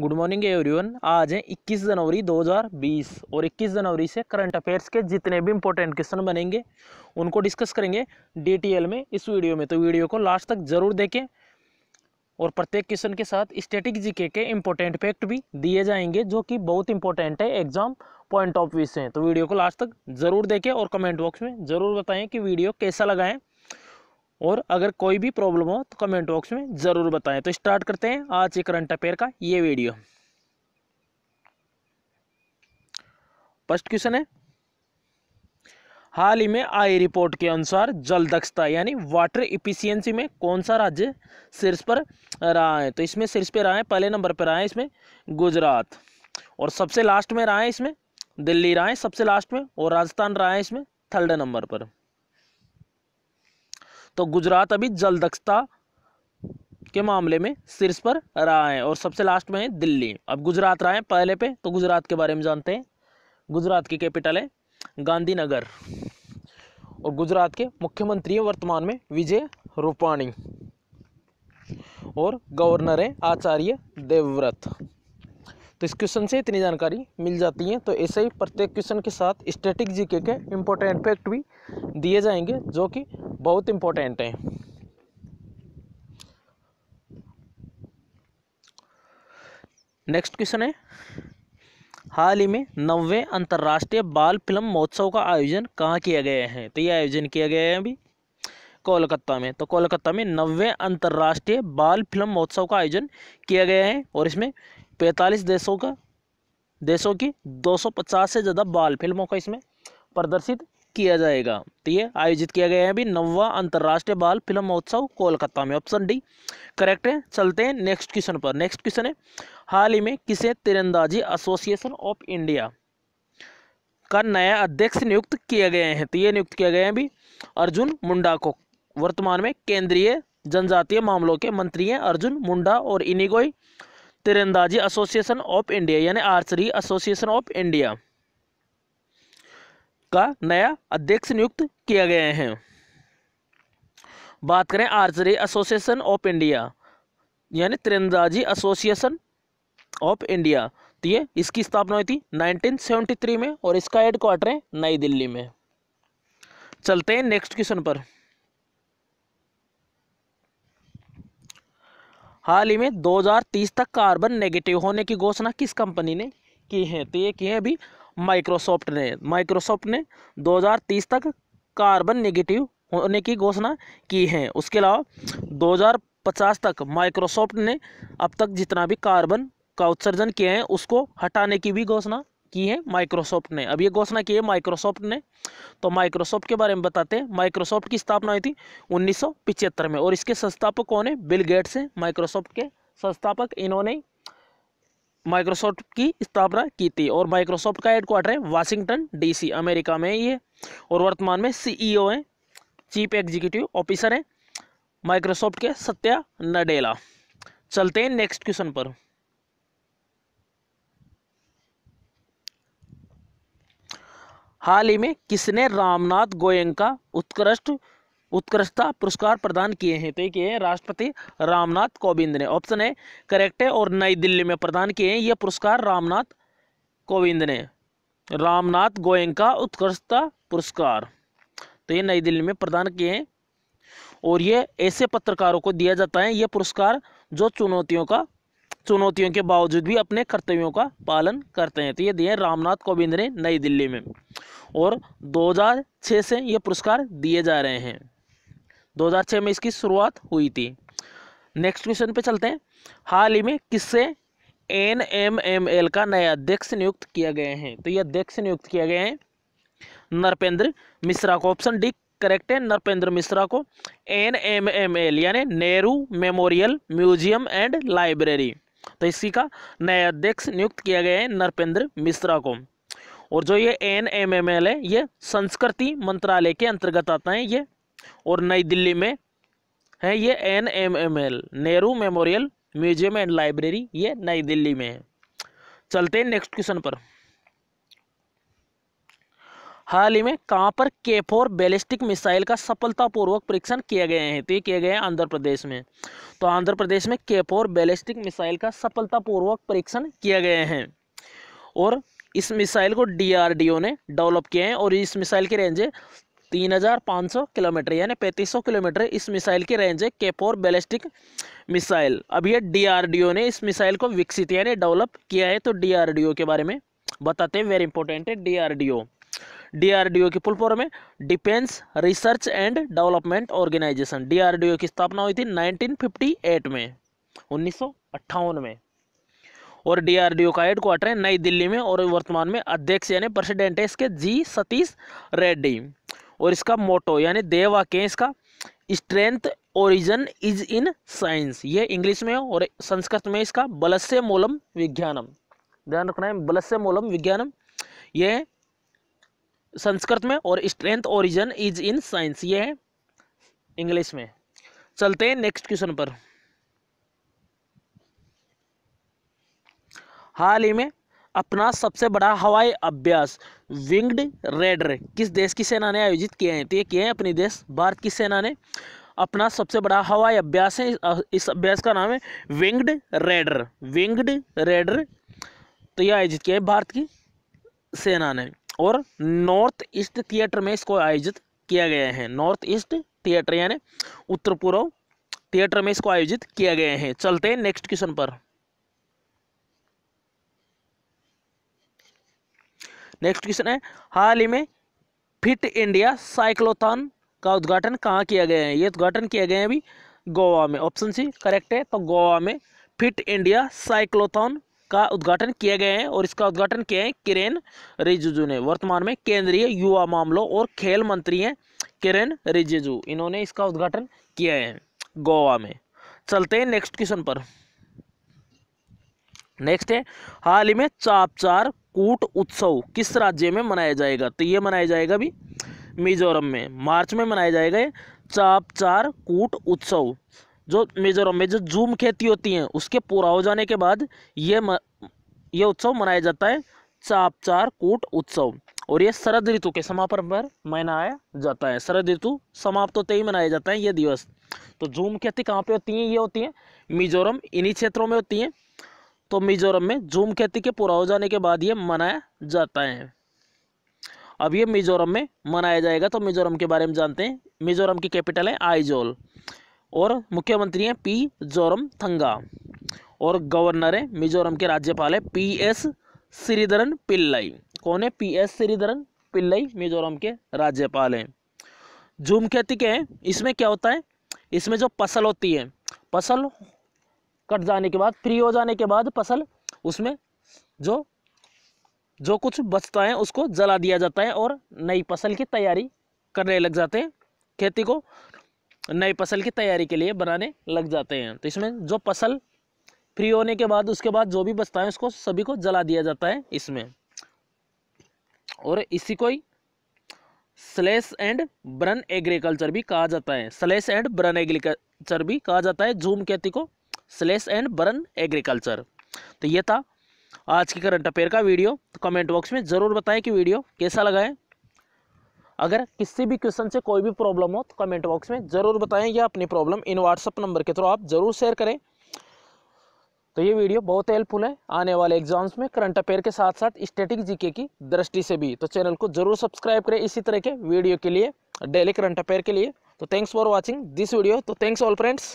good morning everyone आज है 21 जनवरी 2020 और 21 जनवरी से करंट अफेयर्स के जितने भी इंपॉर्टेंट क्वेश्चन बनेंगे उनको डिस्कस करेंगे डिटेल में इस वीडियो में तो वीडियो को लास्ट तक जरूर देखें और प्रत्येक क्वेश्चन के साथ स्टेटिक जीके के इंपॉर्टेंट फैक्ट भी दिए जाएंगे जो कि बहुत इंपॉर्टेंट है एग्जाम पॉइंट ऑफ व्यू से तो वीडियो को लास्ट तक जरूर देखें और कमेंट बॉक्स में ज़रूर बताएं कि वीडियो कैसा लगाएं और अगर कोई भी प्रॉब्लम हो तो कमेंट बॉक्स में ज़रूर बताएं तो स्टार्ट करते हैं आज के करंट अफेयर का ये वीडियो फर्स्ट क्वेश्चन है हाल ही में आई रिपोर्ट के अनुसार जल दक्षता यानी वाटर इफिशियंसी में कौन सा राज्य शीर्ष पर रहा है तो इसमें शीर्ष पर रहा है पहले नंबर पर रहा है इसमें गुजरात और सबसे लास्ट में रहा है इसमें दिल्ली रहा है सबसे लास्ट में और राजस्थान रहा है इसमें थर्ड नंबर पर तो गुजरात अभी जल दक्षता के मामले में शीर्ष पर रहा है और सबसे लास्ट में है दिल्ली अब गुजरात रहा है पहले पे तो गुजरात के बारे में जानते हैं गुजरात की कैपिटल है गांधीनगर और गुजरात के मुख्यमंत्री हैं वर्तमान में विजय रूपाणी और गवर्नर है आचार्य देवव्रत तो इस क्वेश्चन से इतनी जानकारी मिल जाती है तो ऐसे ही प्रत्येक क्वेश्चन के साथ स्टैटिक जीके के इम्पोर्टेंट फैक्ट भी दिए जाएंगे जो कि बहुत इम्पोर्टेंट है नेक्स्ट क्वेश्चन है हाल ही में नब्बे अंतर्राष्ट्रीय बाल फिल्म महोत्सव का आयोजन कहाँ किया गया है तो ये आयोजन किया गया है अभी कोलकाता में तो कोलकाता में नब्बे अंतर्राष्ट्रीय बाल फिल्म महोत्सव का आयोजन किया गया है और इसमें पैंतालीस देशों का देशों की 250 से ज़्यादा बाल फिल्मों का इसमें प्रदर्शित किया जाएगा तो ये आयोजित किया गया है अभी नवा अंतर्राष्ट्रीय बाल फिल्म महोत्सव कोलकाता में ऑप्शन डी करेक्ट है चलते हैं नेक्स्ट क्वेश्चन पर नेक्स्ट क्वेश्चन है हाल ही में किसे तिरंदाजी एसोसिएशन ऑफ इंडिया का नया अध्यक्ष नियुक्त किया गया है तो ये नियुक्त किया गया है अभी अर्जुन मुंडा को वर्तमान में केंद्रीय जनजातीय मामलों के मंत्री हैं अर्जुन मुंडा और इनिगोई तिरंदाजी एसोसिएशन ऑफ इंडिया यानी आर्चरी एसोसिएशन ऑफ इंडिया का नया अध्यक्ष नियुक्त किया गया हैं बात करें आर्चरी एसोसिएशन ऑफ इंडिया यानी तिरंदाजी एसोसिएशन ऑफ इंडिया तो ये इसकी स्थापना हुई थी 1973 में और इसका हेडक्वार्टर है नई दिल्ली में चलते हैं नेक्स्ट क्वेश्चन पर हाल ही में 2030 तक कार्बन नेगेटिव होने की घोषणा किस कंपनी ने किए हैं तो ये किए हैं अभी माइक्रोसॉफ्ट ने माइक्रोसॉफ्ट ने 2030 तक कार्बन नेगेटिव होने की घोषणा की है उसके अलावा 2050 तक माइक्रोसॉफ्ट ने अब तक जितना भी कार्बन का उत्सर्जन किए हैं उसको हटाने की भी घोषणा की है माइक्रोसॉफ्ट ने अब ये घोषणा की है माइक्रोसॉफ्ट ने तो माइक्रोसॉफ्ट के बारे में बताते हैं माइक्रोसॉफ्ट की स्थापना हुई थी उन्नीस में और इसके संस्थापक कौन है बिल गेट्स हैं माइक्रोसॉफ्ट के संस्थापक इन्होंने माइक्रोसॉफ्ट की स्थापना की थी और माइक्रोसॉफ्ट का हेडक्वार्टर है वाशिंगटन डीसी अमेरिका में ये और वर्तमान में सीईओ e हैं चीफ एग्जीक्यूटिव ऑफिसर हैं माइक्रोसॉफ्ट के सत्या नडेला चलते हैं नेक्स्ट क्वेश्चन पर हाल ही में किसने रामनाथ गोयंका उत्कृष्ट उत्कृष्टता पुरस्कार प्रदान किए हैं तो ये किए राष्ट्रपति रामनाथ कोविंद ने ऑप्शन है करेक्ट है और नई दिल्ली में प्रदान किए हैं ये पुरस्कार रामनाथ कोविंद ने रामनाथ गोयंका उत्कृष्टता पुरस्कार तो ये नई दिल्ली में प्रदान किए हैं और ये ऐसे पत्रकारों को दिया जाता है ये पुरस्कार जो चुनौतियों का चुनौतियों के बावजूद भी अपने कर्तव्यों का पालन करते हैं तो ये दिए रामनाथ कोविंद ने नई दिल्ली में और 2006 से ये पुरस्कार दिए जा रहे हैं 2006 में इसकी शुरुआत हुई थी नेक्स्ट क्वेश्चन पे चलते हैं हाल ही में किससे एन एम एम एल का नया अध्यक्ष नियुक्त किया गया है तो ये अध्यक्ष नियुक्त किया गया है नरपेंद्र मिश्रा को ऑप्शन डी करेक्ट है नरपेंद्र मिश्रा को एन एम एम एल यानी Nehru memorial museum and library तो इसी का नया अध्यक्ष नियुक्त किया गया है नरपेंद्र मिश्रा को और जो ये एन एम एम एल है ये संस्कृति मंत्रालय के अंतर्गत आता है ये और नई दिल्ली में है ये N M M L Nehru memorial museum and library ये नई दिल्ली में है चलते हैं नेक्स्ट क्वेश्चन पर हाल ही में कहाँ पर के फोर बैलिस्टिक मिसाइल का सफलतापूर्वक परीक्षण किया गया है तो ये किया गया है आंध्र प्रदेश में तो आंध्र प्रदेश में के फोर बैलिस्टिक मिसाइल का सफलतापूर्वक परीक्षण किया गया है और इस मिसाइल को डीआरडीओ ने डेवलप किया है और इस मिसाइल की रेंज है 3500 किलोमीटर यानी 3500 किलोमीटर इस मिसाइल की रेंज है केपोर बैलिस्टिक मिसाइल अब ये डीआरडीओ ने इस मिसाइल को विकसित यानी डेवलप किया है तो डीआरडीओ के बारे में बताते हैं वेरी इंपॉर्टेंट है डीआरडीओ डीआरडीओ की फुल फॉर्म है defence research and development organisation D की स्थापना हुई थी नाइनटीन में उन्नीस में और डीआरडीओ का हेड क्वार्टर है नई दिल्ली में और वर्तमान में अध्यक्ष यानी प्रेसिडेंट है इसके जी सतीश रेड्डी और इसका मोटो यानी दे वाक्य इसका strength origin is in science ये इंग्लिश में और संस्कृत में इसका बलस्य मूलम विज्ञानम ध्यान रखना है बलस्य मूलम विज्ञानम ये संस्कृत में और strength origin is in science ये है इंग्लिश में चलते हैं नेक्स्ट क्वेश्चन पर हाल ही में अपना सबसे बड़ा हवाई अभ्यास विंग्ड रेडर किस देश की सेना ने आयोजित किए हैं तो ये किए हैं अपने देश भारत की सेना ने अपना सबसे बड़ा हवाई अभ्यास है इस अभ्यास का नाम है विंग्ड रेडर विंग्ड रेडर तो यह आयोजित किया है भारत की सेना ने और नॉर्थ ईस्ट थिएटर में इसको आयोजित किया गया है नॉर्थ ईस्ट थिएटर यानी उत्तर पूर्व थिएटर में इसको आयोजित किया गया है चलते हैं नेक्स्ट क्वेश्चन पर नेक्स्ट क्वेश्चन है हाल ही में फिट इंडिया साइक्लोथॉन का उद्घाटन कहाँ किया गया है ये उद्घाटन किया गया है अभी गोवा में ऑप्शन सी करेक्ट है तो गोवा में फिट इंडिया साइक्लोथन का उद्घाटन किया गया है और इसका उद्घाटन किया है किरेन रिजिजू ने वर्तमान में केंद्रीय युवा मामलों और खेल मंत्री हैं किरेन रिजिजू इन्होंने इसका उद्घाटन किया है गोवा में चलते हैं नेक्स्ट क्वेश्चन पर नेक्स्ट है हाल ही में चापचार कूट उत्सव किस राज्य में मनाया जाएगा तो ये मनाया जाएगा अभी मिजोरम में मार्च में मनाया जाएगा ये चापचार कूट उत्सव जो मिजोरम में जो जूम खेती होती है उसके पूरा हो जाने के बाद ये म, ये उत्सव मनाया जाता है चापचार कूट उत्सव और ये शरद ऋतु के समापन पर मनाया जाता है शरद ऋतु समाप्त होते ही मनाया जाता है ये दिवस तो जूम खेती कहाँ पे होती है ये होती है मिजोरम इन्हीं क्षेत्रों में होती है तो मिजोरम में झूम खेती के पूरा हो जाने के बाद ये मनाया जाता है अब ये मिजोरम में मनाया जाएगा तो मिजोरम के बारे में जानते हैं मिजोरम की कैपिटल है आइजोल और मुख्यमंत्री हैं पी जोरम थंगा और गवर्नर है मिजोरम के राज्यपाल है पी एस श्रीधरन पिल्लई कौन है पी एस श्रीधरन पिल्लई मिजोरम के राज्यपाल हैं झूम खेती के हैं इसमें क्या होता है इसमें जो फसल होती है फसल कट जाने के बाद फ्री हो जाने के बाद फसल उसमें जो जो कुछ बचता है उसको जला दिया जाता है और नई फसल की तैयारी करने लग जाते हैं खेती को नई फसल की तैयारी के लिए बनाने लग जाते हैं तो इसमें जो फसल फ्री होने के बाद उसके बाद जो भी बचता है उसको सभी को जला दिया जाता है इसमें और इसी को ही स्लेस एंड ब्रन एग्रीकल्चर भी कहा जाता है स्लेस एंड ब्रन एग्रीकल्चर भी कहा जाता है झूम खेती को स्लेस एंड बर्न एग्रीकल्चर तो ये था आज की करंट अफेयर का वीडियो तो कमेंट बॉक्स में ज़रूर बताएं कि वीडियो कैसा लगा है अगर किसी भी क्वेश्चन से कोई भी प्रॉब्लम हो तो कमेंट बॉक्स में ज़रूर बताएं या अपनी प्रॉब्लम इन व्हाट्सअप नंबर के थ्रू आप ज़रूर शेयर करें तो ये वीडियो बहुत हेल्पफुल है आने वाले एग्जाम्स में करंट अफेयर के साथ साथ स्टेटिक जीके की दृष्टि से भी तो चैनल को जरूर सब्सक्राइब करें इसी तरह के वीडियो के लिए डेली करंट अफेयर के लिए तो thanks for watching this video तो थैंक्स ऑल फ्रेंड्स